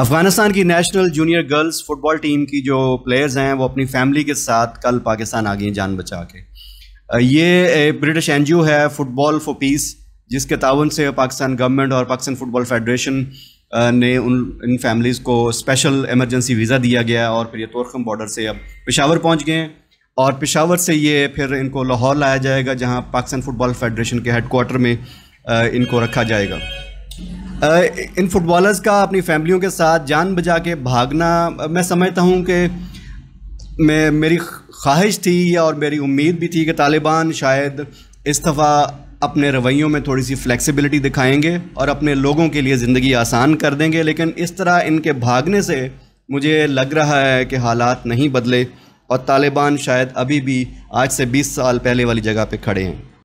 अफगानिस्तान की national junior girls football team की जो प्लेयर्स हैं वो अपनी फैमिली के साथ कल पाकिस्तान आ गई जान बचा के ये ब्रिटिश एन है फुटबॉल फॉर पीस जिसके ताउन से पाकिस्तान गवर्नमेंट और पाकिस्तान फुटबॉल फेडरेशन ने उन इन फैमिलीज़ को स्पेशल इमरजेंसी वीज़ा दिया गया और फिर ये तोरखम बॉर्डर से अब पेशावर पहुंच गए हैं और पेशावर से ये फिर इनको लाहौर लाया जाएगा जहां पाकिस्तान फुटबॉल फेडरेशन के हेडकोार्टर में इनको रखा जाएगा इन फुटबॉलर्स का अपनी फैमिलियों के साथ जान बजा के भागना मैं समझता हूँ कि मैं मेरी ख्वाहिश थी और मेरी उम्मीद भी थी कि तालिबान शायद इस दफ़ा अपने रवैयों में थोड़ी सी फ्लेक्सिबिलिटी दिखाएंगे और अपने लोगों के लिए ज़िंदगी आसान कर देंगे लेकिन इस तरह इनके भागने से मुझे लग रहा है कि हालात नहीं बदले और तालिबान शायद अभी भी आज से 20 साल पहले वाली जगह पे खड़े हैं